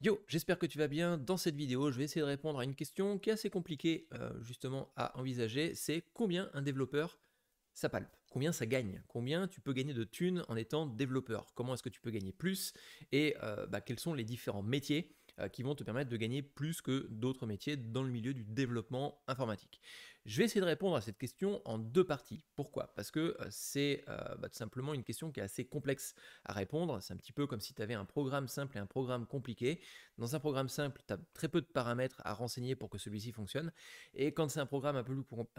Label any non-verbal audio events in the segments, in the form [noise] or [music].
Yo, j'espère que tu vas bien. Dans cette vidéo, je vais essayer de répondre à une question qui est assez compliquée euh, justement à envisager. C'est combien un développeur ça palpe Combien ça gagne Combien tu peux gagner de thunes en étant développeur Comment est-ce que tu peux gagner plus Et euh, bah, quels sont les différents métiers euh, qui vont te permettre de gagner plus que d'autres métiers dans le milieu du développement informatique je vais essayer de répondre à cette question en deux parties. Pourquoi Parce que euh, c'est euh, bah, tout simplement une question qui est assez complexe à répondre. C'est un petit peu comme si tu avais un programme simple et un programme compliqué. Dans un programme simple, tu as très peu de paramètres à renseigner pour que celui-ci fonctionne. Et quand c'est un programme un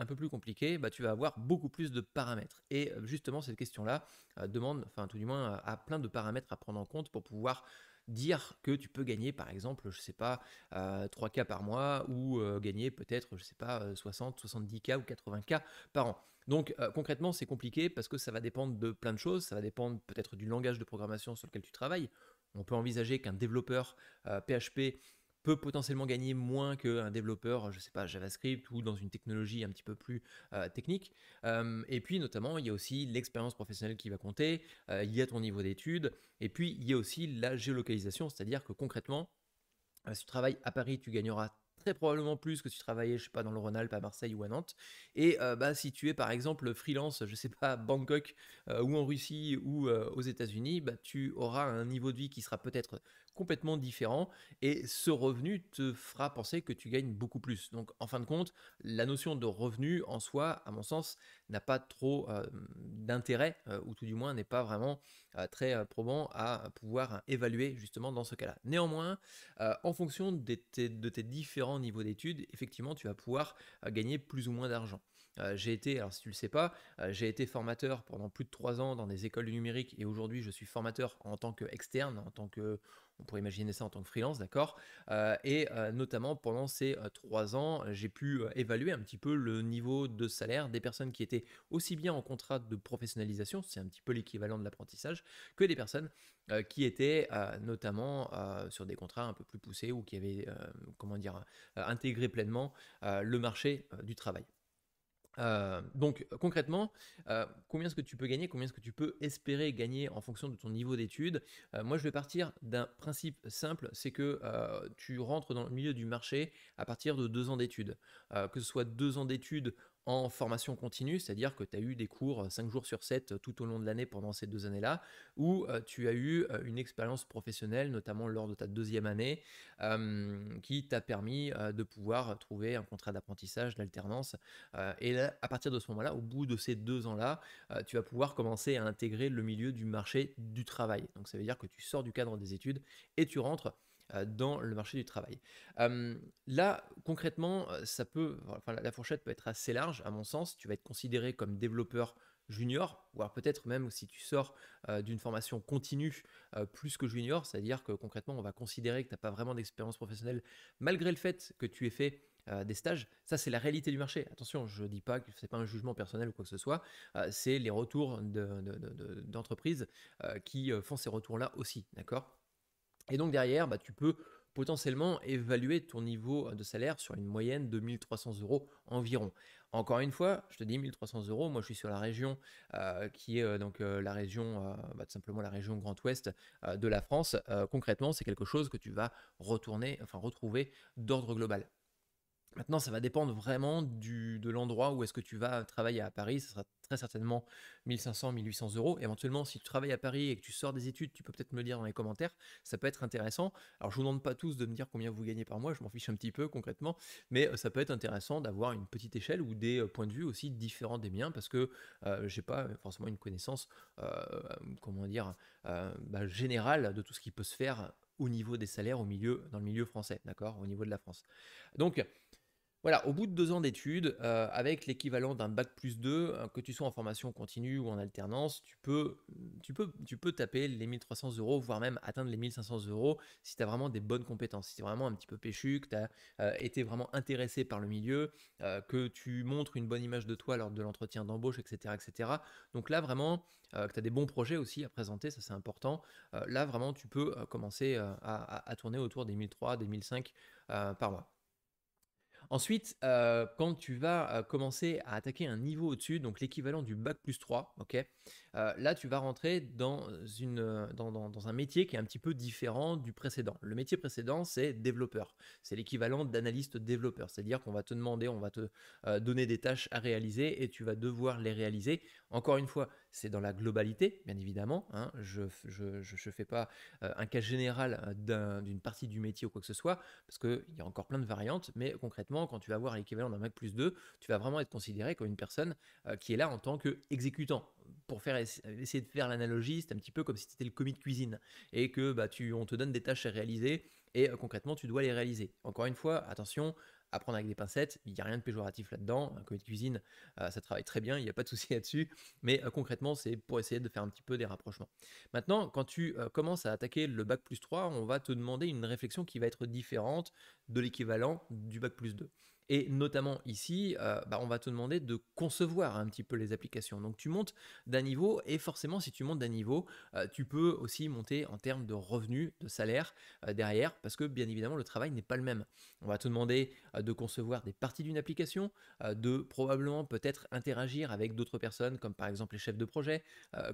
peu plus, compliqué, bah, tu vas avoir beaucoup plus de paramètres. Et euh, justement, cette question-là demande, enfin tout du moins, à plein de paramètres à prendre en compte pour pouvoir dire que tu peux gagner par exemple, je ne sais pas, 3K euh, par mois ou euh, gagner peut-être, je ne sais pas, 60, euh, 70K ou 80K par an. Donc concrètement, c'est compliqué parce que ça va dépendre de plein de choses, ça va dépendre peut-être du langage de programmation sur lequel tu travailles. On peut envisager qu'un développeur PHP peut potentiellement gagner moins qu'un développeur, je sais pas, JavaScript ou dans une technologie un petit peu plus technique. et puis notamment, il y a aussi l'expérience professionnelle qui va compter, il y a ton niveau d'études, et puis il y a aussi la géolocalisation, c'est-à-dire que concrètement, si tu travailles à Paris, tu gagneras très probablement plus que si tu travaillais, je sais pas, dans le Rhône-Alpes, à Marseille ou à Nantes. Et bah, si tu es par exemple freelance, je sais pas, à Bangkok ou en Russie ou aux États-Unis, bah, tu auras un niveau de vie qui sera peut-être complètement différent et ce revenu te fera penser que tu gagnes beaucoup plus. Donc en fin de compte, la notion de revenu en soi, à mon sens, n'a pas trop euh, d'intérêt euh, ou tout du moins n'est pas vraiment euh, très probant à pouvoir évaluer justement dans ce cas-là. Néanmoins, en fonction de tes, de tes, différents niveaux d'études, effectivement, tu vas pouvoir gagner plus ou moins d'argent. Euh, j'ai été, alors si tu ne le sais pas, euh, j'ai été formateur pendant plus de trois ans dans des écoles du numérique et aujourd'hui je suis formateur en tant qu'externe, en tant que, on pourrait imaginer ça en tant que freelance, d'accord euh, Et notamment pendant ces trois ans, j'ai pu évaluer un petit peu le niveau de salaire des personnes qui étaient aussi bien en contrat de professionnalisation, c'est un petit peu l'équivalent de l'apprentissage, que des personnes qui étaient notamment sur des contrats un peu plus poussés ou qui avaient, comment dire, intégré pleinement le marché du travail. Euh, donc euh, concrètement, euh, combien est-ce que tu peux gagner, combien est-ce que tu peux espérer gagner en fonction de ton niveau d'études Moi, je vais partir d'un principe simple, c'est que tu rentres dans le milieu du marché à partir de deux ans d'études. que ce soit deux ans d'études en formation continue, c'est-à-dire que tu as eu des cours 5 euh, jours sur 7 euh, tout au long de l'année pendant ces deux années-là, ou euh, tu as eu une expérience professionnelle, notamment lors de ta deuxième année, qui t'a permis de pouvoir trouver un contrat d'apprentissage, d'alternance. et à partir de ce moment-là, au bout de ces deux ans-là, tu vas pouvoir commencer à intégrer le milieu du marché du travail. Donc ça veut dire que tu sors du cadre des études et tu rentres euh, dans le marché du travail. Euh, là, concrètement, euh, ça peut, la fourchette peut être assez large, à mon sens. Tu vas être considéré comme développeur junior, voire peut-être même si tu sors d'une formation continue plus que junior, c'est-à-dire que concrètement, on va considérer que tu n'as pas vraiment d'expérience professionnelle malgré le fait que tu aies fait des stages. Ça, c'est la réalité du marché. Attention, je ne dis pas que ce n'est pas un jugement personnel ou quoi que ce soit, c'est les retours d'entreprises qui font ces retours-là aussi, d'accord et donc derrière, bah, tu peux potentiellement évaluer ton niveau de salaire sur une moyenne de 1300 euros environ. Encore une fois, je te dis 1300 euros, moi je suis sur la région euh, qui est euh, donc euh, la région, bah, tout simplement la région Grand Ouest de la France. concrètement, c'est quelque chose que tu vas retourner, enfin retrouver d'ordre global. Maintenant, ça va dépendre vraiment du, de l'endroit où est-ce que tu vas travailler à Paris. Ce sera très certainement 1500, 1800 euros. Éventuellement, si tu travailles à Paris et que tu sors des études, tu peux peut-être me le dire dans les commentaires. Ça peut être intéressant. Alors, je vous demande pas tous de me dire combien vous gagnez par mois. Je m'en fiche un petit peu concrètement. Mais euh, ça peut être intéressant d'avoir une petite échelle ou des euh, points de vue aussi différents des miens parce que je euh, j'ai pas forcément une connaissance, comment dire, bah, générale de tout ce qui peut se faire au niveau des salaires au milieu, dans le milieu français, d'accord, au niveau de la France. Donc, voilà, au bout de deux ans d'études, euh, avec l'équivalent d'un bac plus 2, euh, que tu sois en formation continue ou en alternance, tu peux, mm, tu peux, tu peux taper les 1300 euros, voire même atteindre les 1500 euros si tu as vraiment des bonnes compétences, si tu es vraiment un petit peu péchu, que tu as euh, été vraiment intéressé par le milieu, que tu montres une bonne image de toi lors de l'entretien d'embauche, etc., etc. Donc là, vraiment, que tu as des bons projets aussi à présenter, ça c'est important. là, vraiment, tu peux commencer à, à, tourner autour des 1300, des 1500 par mois. Ensuite, euh, quand tu vas euh, commencer à attaquer un niveau au-dessus, donc l'équivalent du bac plus 3, ok euh, là tu vas rentrer euh, dans, un métier qui est un petit peu différent du précédent. Le métier précédent, c'est développeur. C'est l'équivalent d'analyste développeur. C'est-à-dire qu'on va te demander, on va te euh, donner des tâches à réaliser et tu vas devoir les réaliser. Encore une fois, c'est dans la globalité, bien évidemment. Hein. Je ne fais pas un cas général d'une partie du métier ou quoi que ce soit, parce qu'il y a encore plein de variantes, mais concrètement, quand tu vas voir l'équivalent d'un Mac plus 2, tu vas vraiment être considéré comme une personne qui est là en tant qu'exécutant pour faire essayer de faire l'analogie, c'est un petit peu comme si c'était le commis de cuisine et que bah, tu, on te donne des tâches à réaliser et euh, concrètement tu dois les réaliser. Encore une fois, attention, à avec des pincettes, il n'y a rien de péjoratif là-dedans, un commis de cuisine, euh, ça travaille très bien, il n'y a pas de souci [laughs] là-dessus, mais euh, concrètement c'est pour essayer de faire un petit peu des rapprochements. Maintenant, quand tu commences à attaquer le bac plus 3, on va te demander une réflexion qui va être différente de l'équivalent du bac plus 2. Et notamment ici, euh, bah, on va te demander de concevoir un petit peu les applications. Donc tu montes d'un niveau et forcément si tu montes d'un niveau, euh, tu peux aussi monter en termes de revenus, de salaire euh, derrière, parce que bien évidemment le travail n'est pas le même. On va te demander de concevoir des parties d'une application, de probablement peut-être interagir avec d'autres personnes, comme par exemple les chefs de projet,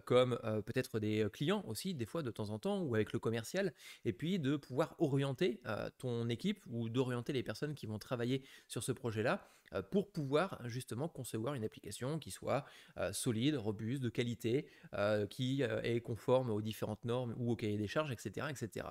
comme peut-être des clients aussi, des fois de temps en temps, ou avec le commercial, et puis de pouvoir orienter ton équipe ou d'orienter les personnes qui vont travailler sur ce projet-là euh, pour pouvoir justement concevoir une application qui soit euh, solide, robuste, de qualité, euh, qui est conforme aux différentes normes ou au cahier des charges, etc. etc.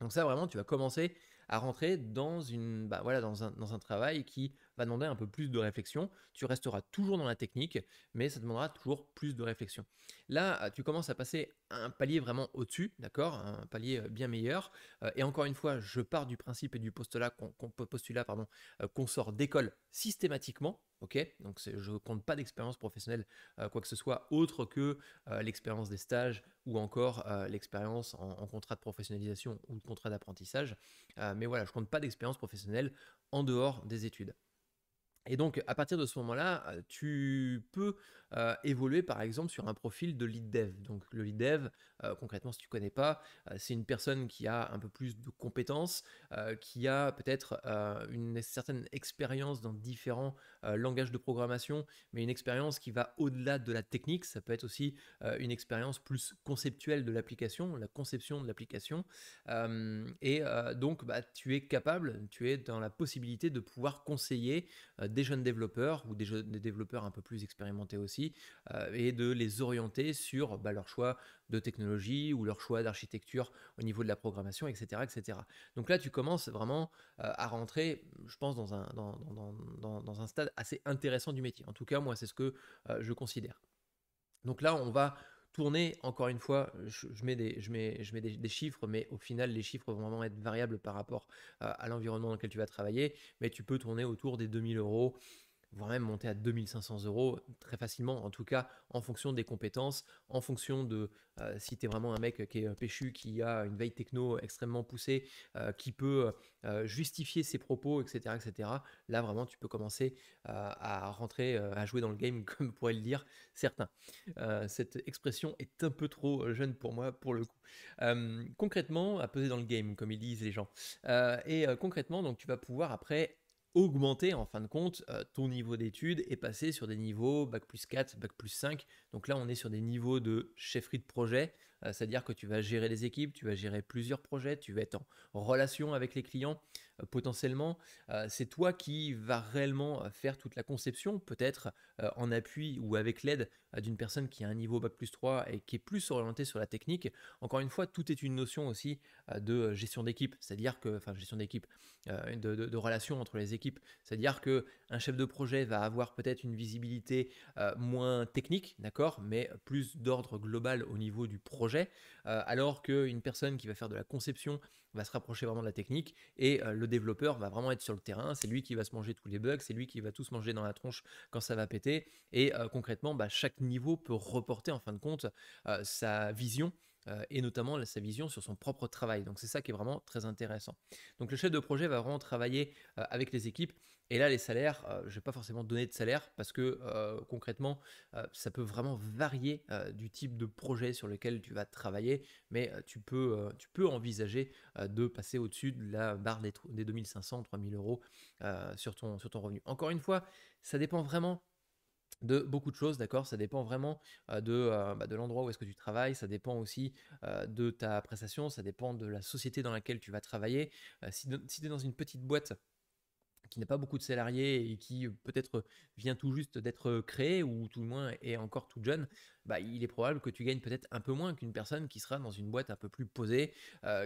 Donc ça, vraiment, tu vas commencer à rentrer dans, une, bah voilà, dans, un, dans un travail qui va demander un peu plus de réflexion. Tu resteras toujours dans la technique, mais ça demandera toujours plus de réflexion. Là, euh, tu commences à passer un palier vraiment au-dessus, d'accord Un palier euh, bien meilleur. Euh, et encore une fois, je pars du principe et du postulat qu'on pardon, qu'on sort d'école systématiquement, Ok, donc je ne compte pas d'expérience professionnelle, quoi que ce soit, autre que l'expérience des stages ou encore l'expérience en, en, contrat de professionnalisation ou de contrat d'apprentissage. mais voilà, je ne compte pas d'expérience professionnelle en dehors des études. Et donc, à partir de ce moment-là, euh, tu peux euh, évoluer par exemple sur un profil de lead dev. Donc, le lead dev, euh, concrètement, si tu ne connais pas, c'est une personne qui a un peu plus de compétences, qui a peut-être une certaine expérience dans différents euh, langage de programmation, mais une expérience qui va au-delà de la technique. Ça peut être aussi euh, une expérience plus conceptuelle de l'application, la conception de l'application. Euh, et donc, bah, tu es capable, tu es dans la possibilité de pouvoir conseiller des jeunes développeurs ou des, développeurs un peu plus expérimentés aussi, et de les orienter sur bah, leur choix de technologie ou leur choix d'architecture au niveau de la programmation, etc. etc. Donc là, tu commences vraiment euh, à rentrer, je pense, dans un, dans, un stade assez intéressant du métier. En tout cas, moi, c'est ce que euh, je considère. Donc là, on va tourner, encore une fois, je, mets, des, je mets, je mets des, chiffres, mais au final, les chiffres vont vraiment être variables par rapport euh, à l'environnement dans lequel tu vas travailler, mais tu peux tourner autour des 2000 euros voire même monter à 2500 euros très facilement, en tout cas en fonction des compétences, en fonction de euh, si tu es vraiment un mec qui est euh, péchu, qui a une veille techno extrêmement poussée, euh, qui peut justifier ses propos, etc., etc. Là, vraiment, tu peux commencer à rentrer, à jouer dans le game, [laughs] comme pourraient le dire certains. cette expression est un peu trop jeune pour moi, pour le coup. concrètement, à peser dans le game, comme ils disent les gens. et concrètement, donc tu vas pouvoir après augmenter en fin de compte euh, ton niveau d'études et passer sur des niveaux bac plus 4, bac plus 5. Donc là, on est sur des niveaux de chefferie de projet, euh, c'est-à-dire que tu vas gérer les équipes, tu vas gérer plusieurs projets, tu vas être en relation avec les clients. Euh, potentiellement, euh, c'est toi qui vas réellement euh, faire toute la conception, peut-être en appui ou avec l'aide d'une personne qui a un niveau Bac plus 3 et qui est plus orientée sur la technique. Encore une fois, tout est une notion aussi de gestion d'équipe, c'est-à-dire que, enfin gestion d'équipe, de, relation entre les équipes, c'est-à-dire que un chef de projet va avoir peut-être une visibilité moins technique, d'accord, mais plus d'ordre global au niveau du projet, alors qu'une personne qui va faire de la conception va se rapprocher vraiment de la technique et euh, le développeur va vraiment être sur le terrain. C'est lui qui va se manger tous les bugs, c'est lui qui va tous manger dans la tronche quand ça va péter. Et euh, concrètement, bah, chaque niveau peut reporter en fin de compte euh, sa vision euh, et notamment sa vision sur son propre travail. Donc c'est ça qui est vraiment très intéressant. Donc le chef de projet va vraiment travailler euh, avec les équipes. Et là, les salaires, euh, je vais pas forcément donner de salaire parce que concrètement, ça peut vraiment varier du type de projet sur lequel tu vas travailler. Mais tu, peux, tu peux envisager de passer au-dessus de la barre des, 2500, 3000 euros sur, ton, sur ton revenu. Encore une fois, ça dépend vraiment de beaucoup de choses, d'accord Ça dépend vraiment bah, de, l'endroit où est-ce que tu travailles, ça dépend aussi de ta prestation, ça dépend de la société dans laquelle tu vas travailler. si, si tu es dans une petite boîte, qui n'a pas beaucoup de salariés et qui euh, peut-être euh, vient tout juste d'être euh, créé ou tout le moins est encore tout jeune, bah, il est probable que tu gagnes peut-être un peu moins qu'une personne qui sera dans une boîte un peu plus posée,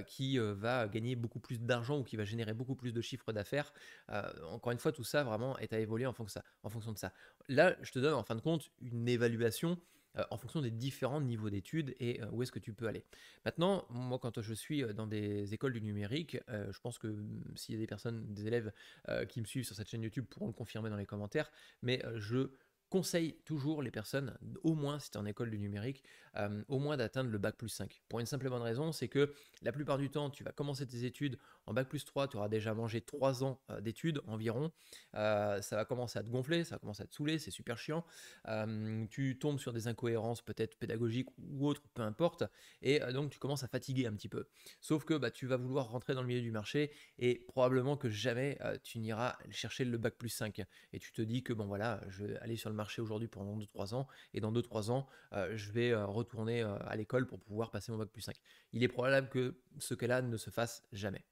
qui va gagner beaucoup plus d'argent ou qui va générer beaucoup plus de chiffres d'affaires. encore une fois, tout ça vraiment est à évoluer En fonction de ça. Là, je te donne en fin de compte une évaluation euh, en fonction des différents niveaux d'études et euh, où est-ce que tu peux aller. Maintenant, moi, quand je suis euh, dans des écoles du numérique, je pense que mm, s'il y a des personnes, des élèves qui me suivent sur cette chaîne YouTube pourront le confirmer dans les commentaires, mais je conseille toujours les personnes, au moins si tu es en école du numérique, au moins d'atteindre le bac plus 5. Pour une simple bonne raison, c'est que la plupart du temps, tu vas commencer tes études en bac plus 3, tu auras déjà mangé 3 ans euh, d'études environ. Euh, ça va commencer à te gonfler, ça va commencer à te saouler, c'est super chiant. Euh, tu tombes sur des incohérences peut-être pédagogiques ou autres, peu importe. Et donc tu commences à fatiguer un petit peu. Sauf que bah, tu vas vouloir rentrer dans le milieu du marché et probablement que jamais tu n'iras chercher le bac plus 5. Et tu te dis que bon voilà, je vais aller sur le marché aujourd'hui pendant 2-3 ans et dans 2-3 ans, je vais retourner à l'école pour pouvoir passer mon bac plus 5. Il est probable que ce cas-là ne se fasse jamais.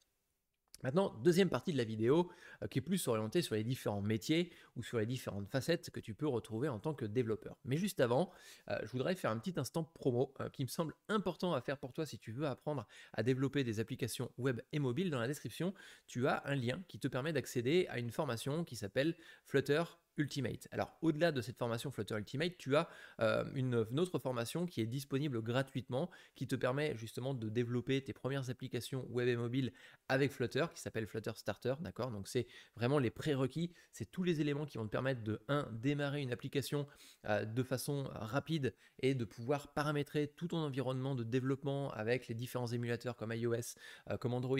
Maintenant, deuxième partie de la vidéo euh, qui est plus orientée sur les différents métiers ou sur les différentes facettes que tu peux retrouver en tant que développeur. Mais juste avant, euh, je voudrais faire un petit instant promo euh, qui me semble important à faire pour toi si tu veux apprendre à développer des applications web et mobiles. Dans la description, tu as un lien qui te permet d'accéder à une formation qui s'appelle Flutter Ultimate. Alors, au-delà de cette formation Flutter Ultimate, tu as euh, une, autre formation qui est disponible gratuitement, qui te permet justement de développer tes premières applications web et mobile avec Flutter, qui s'appelle Flutter Starter, Donc, c'est vraiment les prérequis, c'est tous les éléments qui vont te permettre de 1. démarrer une application euh, de façon rapide et de pouvoir paramétrer tout ton environnement de développement avec les différents émulateurs comme iOS, euh, comme Android,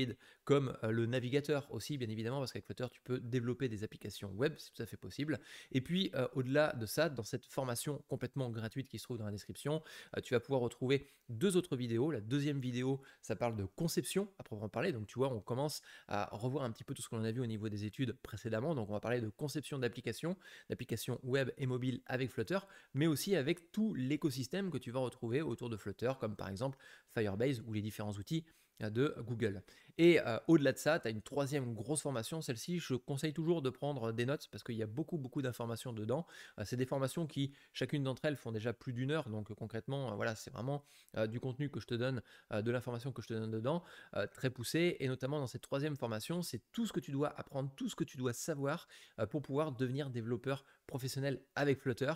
comme le navigateur aussi, bien évidemment, parce qu'avec Flutter, tu peux développer des applications web, si tout à fait possible. Et puis, euh, au-delà de ça, dans cette formation complètement gratuite qui se trouve dans la description, euh, tu vas pouvoir retrouver deux autres vidéos. La deuxième vidéo, ça parle de conception à proprement parler. Donc, tu vois, on commence à revoir un petit peu tout ce qu'on a vu au niveau des études précédemment. Donc, on va parler de conception d'applications, d'applications web et mobile avec Flutter, mais aussi avec tout l'écosystème que tu vas retrouver autour de Flutter, comme par exemple Firebase ou les différents outils euh, de Google. Et au-delà de ça, tu as une troisième grosse formation. Celle-ci, je conseille toujours de prendre des notes parce qu'il y a beaucoup, beaucoup d'informations dedans. c'est des formations qui, chacune d'entre elles, font déjà plus d'une heure. Donc concrètement, voilà, c'est vraiment du contenu que je te donne, de l'information que je te donne dedans, très poussée. Et notamment dans cette troisième formation, c'est tout ce que tu dois apprendre, tout ce que tu dois savoir pour pouvoir devenir développeur professionnel avec Flutter.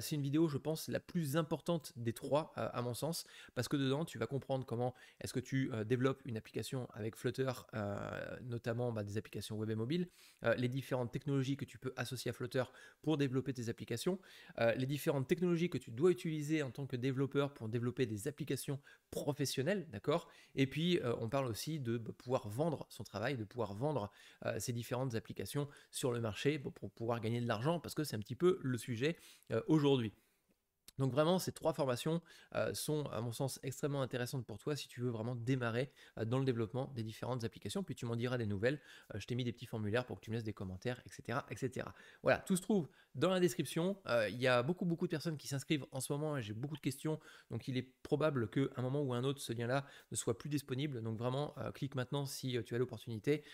c'est une vidéo, je pense, la plus importante des trois, à mon sens, parce que dedans, tu vas comprendre comment est-ce que tu développes une application avec Flutter Flutter, euh, notamment bah, des applications web et mobile, euh, les différentes technologies que tu peux associer à Flutter pour développer tes applications, euh, les différentes technologies que tu dois utiliser en tant que développeur pour développer des applications professionnelles, d'accord Et puis, on parle aussi de bah, pouvoir vendre son travail, de pouvoir vendre ces différentes applications sur le marché bah, pour pouvoir gagner de l'argent, parce que c'est un petit peu le sujet aujourd'hui. Donc vraiment, ces trois formations euh, sont, à mon sens, extrêmement intéressantes pour toi si tu veux vraiment démarrer euh, dans le développement des différentes applications. Puis tu m'en diras des nouvelles. Euh, je t'ai mis des petits formulaires pour que tu me laisses des commentaires, etc. etc. Voilà, tout se trouve dans la description. Il y a beaucoup, beaucoup de personnes qui s'inscrivent en ce moment et j'ai beaucoup de questions. Donc il est probable qu'à un moment ou un autre, ce lien-là ne soit plus disponible. Donc vraiment, clique maintenant si tu as l'opportunité.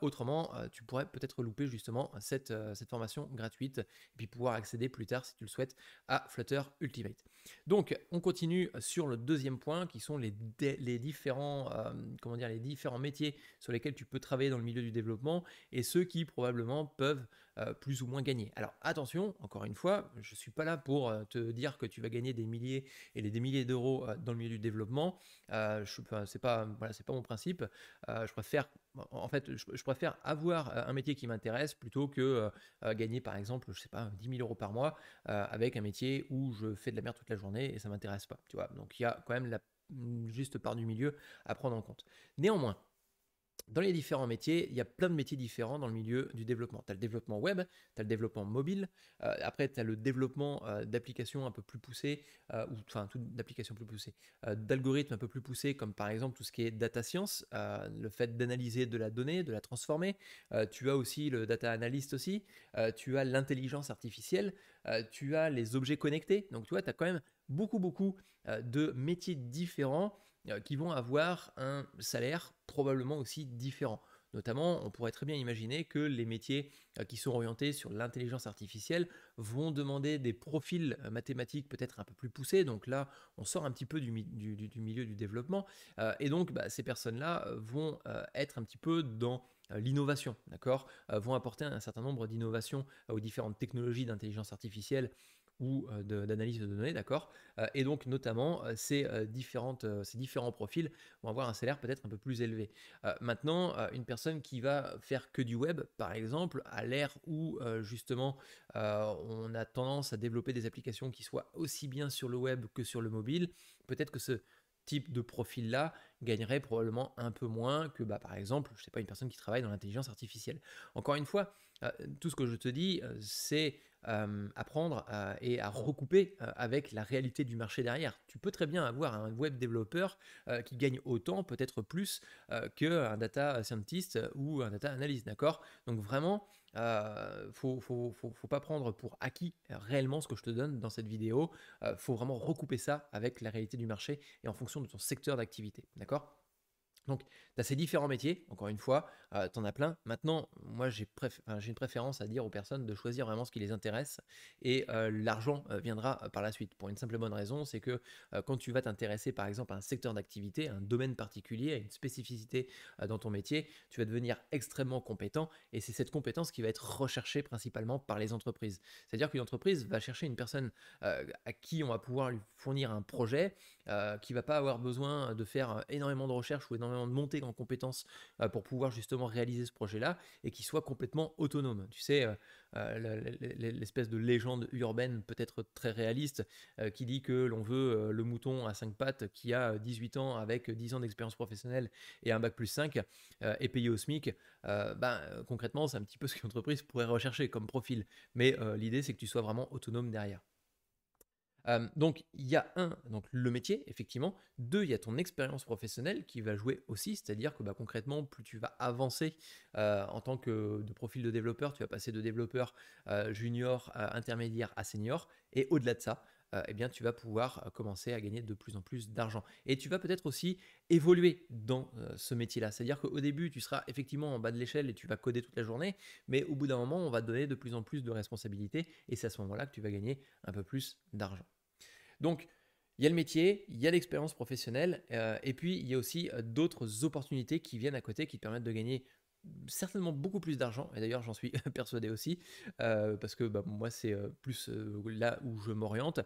autrement, tu pourrais peut-être louper justement cette, cette formation gratuite et puis pouvoir accéder plus tard, si tu le souhaites, à Flutter Ultra. Donc, on continue sur le deuxième point qui sont les, euh, les différents métiers sur lesquels tu peux travailler dans le milieu du développement et ceux qui probablement peuvent euh, plus ou moins gagné. Alors attention, encore une fois, je ne suis pas là pour euh, te dire que tu vas gagner des milliers et des milliers d'euros euh, dans le milieu du développement. Euh, ce n'est pas, voilà, pas mon principe. je préfère, en fait, je, préfère avoir un métier qui m'intéresse plutôt que gagner par exemple, je sais pas, 10 000 euros par mois avec un métier où je fais de la merde toute la journée et ça m'intéresse pas. Tu vois, donc il y a quand même la mm, juste part du milieu à prendre en compte. Néanmoins, dans les différents métiers, il y a plein de métiers différents dans le milieu du développement. Tu as le développement web, tu as le développement mobile, euh, après tu as le développement euh, d'applications un peu plus poussées, euh, ou enfin d'applications plus poussées, d'algorithmes un peu plus poussés, comme par exemple tout ce qui est data science, le fait d'analyser de la donnée, de la transformer. tu as aussi le data analyst aussi, tu as l'intelligence artificielle, tu as les objets connectés. Donc tu vois, tu as quand même beaucoup, beaucoup de métiers différents euh, qui vont avoir un salaire probablement aussi différent. Notamment, on pourrait très bien imaginer que les métiers euh, qui sont orientés sur l'intelligence artificielle vont demander des profils euh, mathématiques peut-être un peu plus poussés. Donc là, on sort un petit peu du, milieu du développement. Et donc, bah, ces personnes-là vont être un petit peu dans l'innovation, d'accord Vont apporter un certain nombre d'innovations aux différentes technologies d'intelligence artificielle ou euh, d'analyse de, données, d'accord euh, Et donc, notamment, euh, ces, différentes, ces différents profils vont avoir un salaire peut-être un peu plus élevé. maintenant, une personne qui va faire que du web, par exemple, à l'ère où, justement, on a tendance à développer des applications qui soient aussi bien sur le web que sur le mobile, peut-être que ce type de profil-là gagnerait probablement un peu moins que, bah, par exemple, je ne sais pas, une personne qui travaille dans l'intelligence artificielle. Encore une fois, euh, tout ce que je te dis, euh, c'est euh, apprendre et à recouper avec la réalité du marché derrière. Tu peux très bien avoir un web développeur qui gagne autant, peut-être plus, qu'un data scientist ou un data analyst, d'accord Donc vraiment, euh, faut, faut, pas prendre pour acquis réellement ce que je te donne dans cette vidéo. faut vraiment recouper ça avec la réalité du marché et en fonction de ton secteur d'activité. D'accord donc, tu as ces différents métiers, encore une fois, euh, tu en as plein. Maintenant, moi, j'ai une préférence à dire aux personnes de choisir vraiment ce qui les intéresse et euh, l'argent euh, viendra par la suite. Pour une simple bonne raison, c'est que quand tu vas t'intéresser par exemple à un secteur d'activité, un domaine particulier, à une spécificité dans ton métier, tu vas devenir extrêmement compétent et c'est cette compétence qui va être recherchée principalement par les entreprises. C'est-à-dire qu'une entreprise va chercher une personne à qui on va pouvoir lui fournir un projet qui va pas avoir besoin de faire énormément de recherches ou énormément de monter en compétences euh, pour pouvoir justement réaliser ce projet-là et qui soit complètement autonome. Tu sais, euh, euh, l'espèce de légende urbaine peut-être très réaliste qui dit que l'on veut le mouton à cinq pattes qui a 18 ans avec 10 ans d'expérience professionnelle et un bac plus 5 et payé au SMIC, ben, concrètement, c'est un petit peu ce qu'une entreprise pourrait rechercher comme profil. Mais l'idée, c'est que tu sois vraiment autonome derrière. Euh, donc il y a un, donc le métier, effectivement. Deux, il y a ton expérience professionnelle qui va jouer aussi, c'est-à-dire que bah, concrètement, plus tu vas avancer euh, en tant que de profil de développeur, tu vas passer de développeur euh, junior, intermédiaire à senior, et au-delà de ça, euh, eh bien, tu vas pouvoir euh, commencer à gagner de plus en plus d'argent. Et tu vas peut-être aussi évoluer dans euh, ce métier-là. C'est-à-dire qu'au début, tu seras effectivement en bas de l'échelle et tu vas coder toute la journée, mais au bout d'un moment, on va te donner de plus en plus de responsabilités et c'est à ce moment-là que tu vas gagner un peu plus d'argent. Donc, il y a le métier, il y a l'expérience professionnelle, et puis il y a aussi d'autres opportunités qui viennent à côté, qui permettent de gagner certainement beaucoup plus d'argent, et d'ailleurs j'en suis [laughs] persuadé aussi, euh, parce que bah, moi c'est euh, plus euh, là où je m'oriente,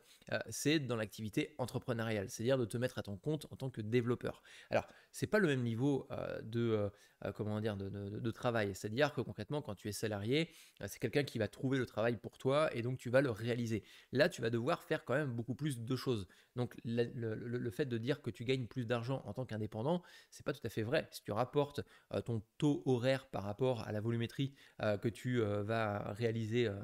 c'est dans l'activité entrepreneuriale, c'est-à-dire de te mettre à ton compte en tant que développeur. Alors c'est pas le même niveau de, comment dire, de, de, travail, c'est-à-dire que concrètement quand tu es salarié, c'est quelqu'un qui va trouver le travail pour toi et donc tu vas le réaliser. Là tu vas devoir faire quand même beaucoup plus de choses. Donc le, fait de dire que tu gagnes plus d'argent en tant qu'indépendant, c'est pas tout à fait vrai. Si tu rapportes ton taux horaire par rapport à la volumétrie euh, que tu euh, vas réaliser euh,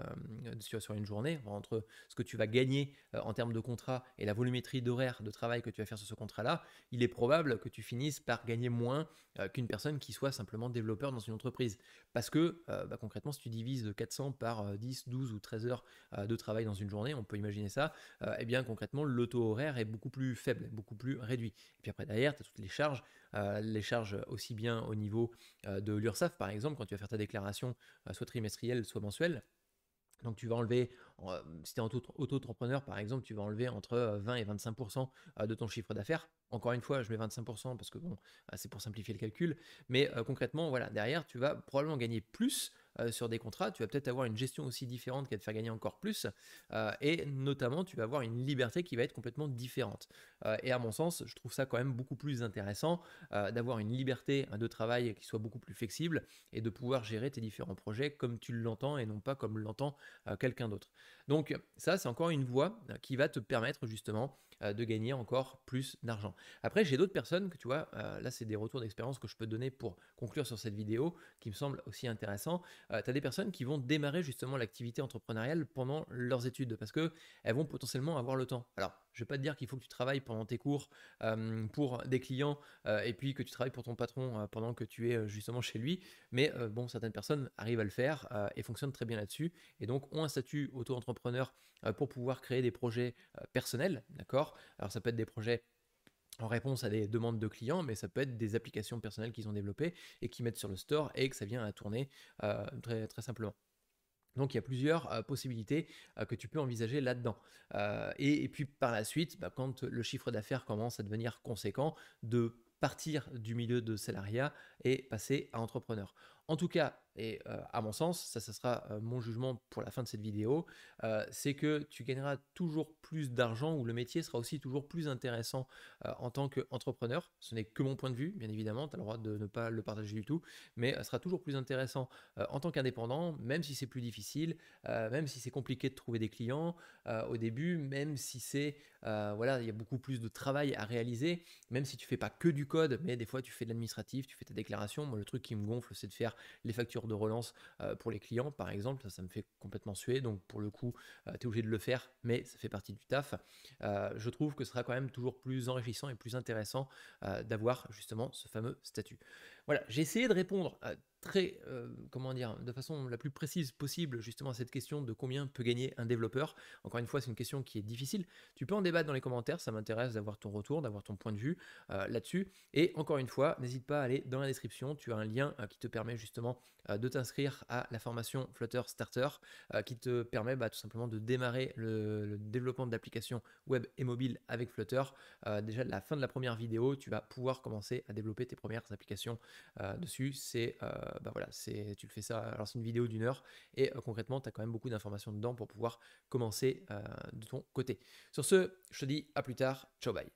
sur, une journée, entre ce que tu vas gagner en termes de contrat et la volumétrie d'horaire de travail que tu vas faire sur ce contrat-là, il est probable que tu finisses par gagner moins qu'une personne qui soit simplement développeur dans une entreprise. Parce que bah, concrètement, si tu divises de 400 par 10, 12 ou 13 heures de travail dans une journée, on peut imaginer ça, et eh bien concrètement, le taux horaire est beaucoup plus faible, beaucoup plus réduit. Et puis après, derrière, tu as toutes les charges, les charges aussi bien au niveau de l'urgence savent par exemple, quand tu vas faire ta déclaration, euh, soit trimestrielle, soit mensuelle, donc tu vas enlever, euh, si tu es auto-entrepreneur par exemple, tu vas enlever entre 20 euh, et 25% de ton chiffre d'affaires. Encore une fois, je mets 25% parce que bon, bah, c'est pour simplifier le calcul. Mais concrètement, voilà, derrière, tu vas probablement gagner plus euh, sur des contrats, tu vas peut-être avoir une gestion aussi différente qui va te faire gagner encore plus. Euh, et notamment, tu vas avoir une liberté qui va être complètement différente. Euh, et à mon sens, je trouve ça quand même beaucoup plus intéressant d'avoir une liberté de travail qui soit beaucoup plus flexible et de pouvoir gérer tes différents projets comme tu l'entends et non pas comme l'entend quelqu'un d'autre. Donc ça, c'est encore une voie qui va te permettre justement euh, de gagner encore plus d'argent. Après, j'ai d'autres personnes que tu vois, euh, là c'est des retours d'expérience que je peux donner pour conclure sur cette vidéo qui me semble aussi intéressant. Euh, tu as des personnes qui vont démarrer justement l'activité entrepreneuriale pendant leurs études parce que elles vont potentiellement avoir le temps. Alors, je ne vais pas te dire qu'il faut que tu travailles pendant tes cours pour des clients et puis que tu travailles pour ton patron pendant que tu es justement chez lui. Mais bon, certaines personnes arrivent à le faire et fonctionnent très bien là-dessus et donc ont un statut auto-entrepreneur pour pouvoir créer des projets personnels, d'accord Alors ça peut être des projets en réponse à des demandes de clients, mais ça peut être des applications personnelles qu'ils ont développées et qui mettent sur le store et que ça vient à tourner très, très simplement. Donc il y a plusieurs euh, possibilités euh, que tu peux envisager là-dedans. Euh, et, puis par la suite, bah, quand le chiffre d'affaires commence à devenir conséquent, de partir du milieu de salariat et passer à entrepreneur. En tout cas, et euh, à mon sens, ça, ça sera euh, mon jugement pour la fin de cette vidéo, euh, c'est que tu gagneras toujours plus d'argent ou le métier sera aussi toujours plus intéressant en tant qu'entrepreneur. Ce n'est que mon point de vue, bien évidemment, tu as le droit de ne pas le partager du tout, mais sera toujours plus intéressant en tant qu'indépendant, même si c'est plus difficile, même si c'est compliqué de trouver des clients au début, même si c'est voilà, il y a beaucoup plus de travail à réaliser, même si tu fais pas que du code, mais des fois tu fais de l'administratif, tu fais ta déclaration. Moi, le truc qui me gonfle, c'est de faire les factures de relance euh, pour les clients, par exemple. Ça, ça me fait complètement suer. Donc, pour le coup, euh, tu es obligé de le faire, mais ça fait partie du taf. Euh, je trouve que ce sera quand même toujours plus enrichissant et plus intéressant d'avoir justement ce fameux statut. Voilà, j'ai essayé de répondre très, euh, comment dire, de façon la plus précise possible justement à cette question de combien peut gagner un développeur. Encore une fois, c'est une question qui est difficile. Tu peux en débattre dans les commentaires, ça m'intéresse d'avoir ton retour, d'avoir ton point de vue euh, là-dessus. Et encore une fois, n'hésite pas à aller dans la description, tu as un lien euh, qui te permet justement de t'inscrire à la formation Flutter Starter, qui te permet bah, tout simplement de démarrer le, développement d'applications web et mobile avec Flutter. déjà, à la fin de la première vidéo, tu vas pouvoir commencer à développer tes premières applications euh, dessus, c'est euh, bah voilà, c'est tu le fais ça. Alors c'est une vidéo d'une heure et euh, concrètement, tu as quand même beaucoup d'informations dedans pour pouvoir commencer de ton côté. Sur ce, je te dis à plus tard, ciao bye.